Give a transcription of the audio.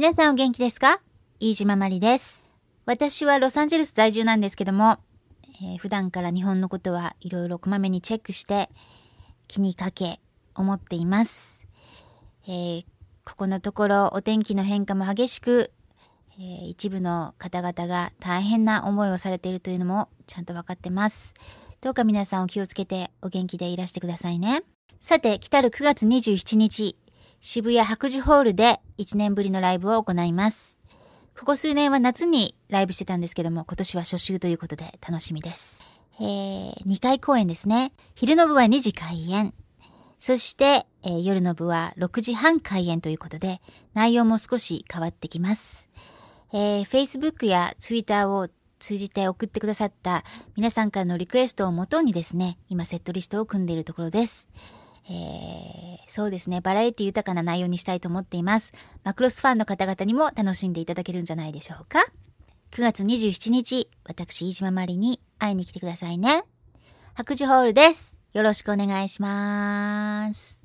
皆さんお元気ですか飯島まりです。私はロサンゼルス在住なんですけども、えー、普段から日本のことはいろいろこまめにチェックして気にかけ思っています。えー、ここのところお天気の変化も激しく、えー、一部の方々が大変な思いをされているというのもちゃんと分かってます。どうか皆さんお気をつけてお元気でいらしてくださいね。さて、来たる9月27日、渋谷白樹ホールで1年ぶりのライブを行います。ここ数年は夏にライブしてたんですけども、今年は初週ということで楽しみです。えー、2回公演ですね。昼の部は2時開演。そして、えー、夜の部は6時半開演ということで、内容も少し変わってきます。えー、Facebook や Twitter を通じて送ってくださった皆さんからのリクエストをもとにですね、今セットリストを組んでいるところです。えー、そうですね、バラエティ豊かな内容にしたいと思っています。マクロスファンの方々にも楽しんでいただけるんじゃないでしょうか。9月27日、私、飯島まりに会いに来てくださいね。白樹ホールです。よろしくお願いします。